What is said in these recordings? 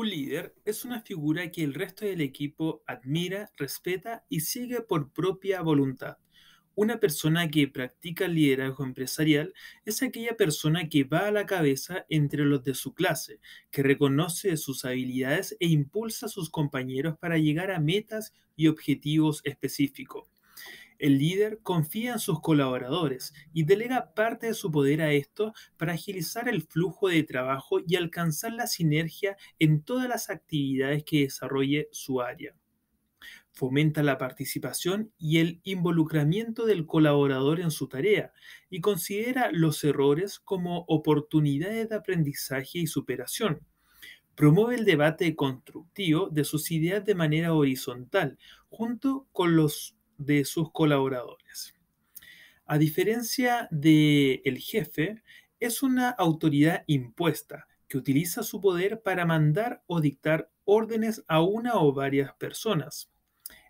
Un líder es una figura que el resto del equipo admira, respeta y sigue por propia voluntad. Una persona que practica liderazgo empresarial es aquella persona que va a la cabeza entre los de su clase, que reconoce sus habilidades e impulsa a sus compañeros para llegar a metas y objetivos específicos. El líder confía en sus colaboradores y delega parte de su poder a estos para agilizar el flujo de trabajo y alcanzar la sinergia en todas las actividades que desarrolle su área. Fomenta la participación y el involucramiento del colaborador en su tarea y considera los errores como oportunidades de aprendizaje y superación promueve el debate constructivo de sus ideas de manera horizontal, junto con los de sus colaboradores. A diferencia de el jefe, es una autoridad impuesta que utiliza su poder para mandar o dictar órdenes a una o varias personas.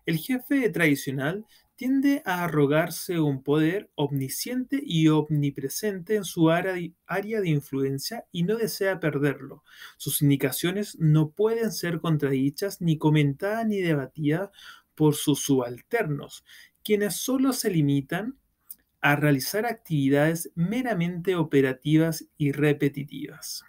El jefe tradicional tiende a arrogarse un poder omnisciente y omnipresente en su área de influencia y no desea perderlo. Sus indicaciones no pueden ser contradichas, ni comentadas, ni debatidas por sus subalternos, quienes solo se limitan a realizar actividades meramente operativas y repetitivas.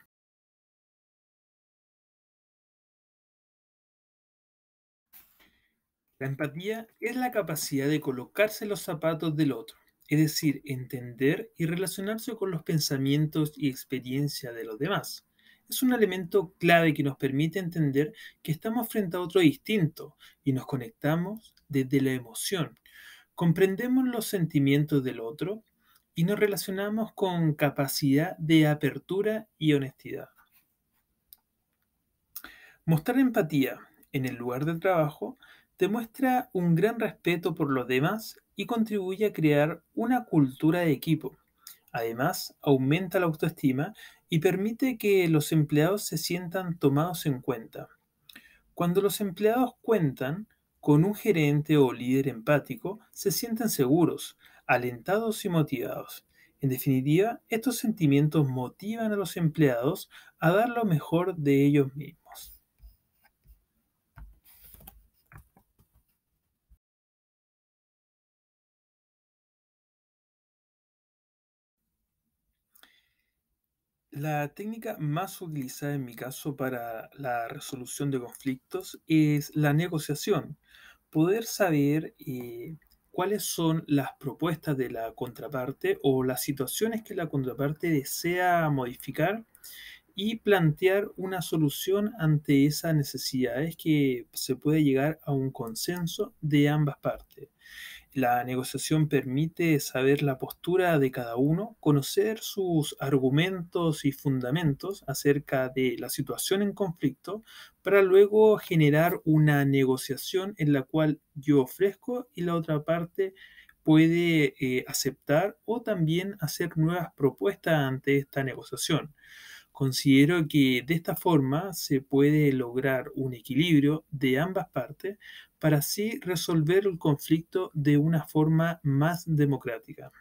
La empatía es la capacidad de colocarse los zapatos del otro, es decir, entender y relacionarse con los pensamientos y experiencia de los demás es un elemento clave que nos permite entender que estamos frente a otro distinto y nos conectamos desde la emoción. Comprendemos los sentimientos del otro y nos relacionamos con capacidad de apertura y honestidad. Mostrar empatía en el lugar de trabajo demuestra un gran respeto por los demás y contribuye a crear una cultura de equipo. Además, aumenta la autoestima y permite que los empleados se sientan tomados en cuenta. Cuando los empleados cuentan con un gerente o líder empático, se sienten seguros, alentados y motivados. En definitiva, estos sentimientos motivan a los empleados a dar lo mejor de ellos mismos. La técnica más utilizada en mi caso para la resolución de conflictos es la negociación. Poder saber eh, cuáles son las propuestas de la contraparte o las situaciones que la contraparte desea modificar y plantear una solución ante esas necesidades que se puede llegar a un consenso de ambas partes. La negociación permite saber la postura de cada uno, conocer sus argumentos y fundamentos acerca de la situación en conflicto, para luego generar una negociación en la cual yo ofrezco y la otra parte puede eh, aceptar o también hacer nuevas propuestas ante esta negociación. Considero que de esta forma se puede lograr un equilibrio de ambas partes para así resolver el conflicto de una forma más democrática.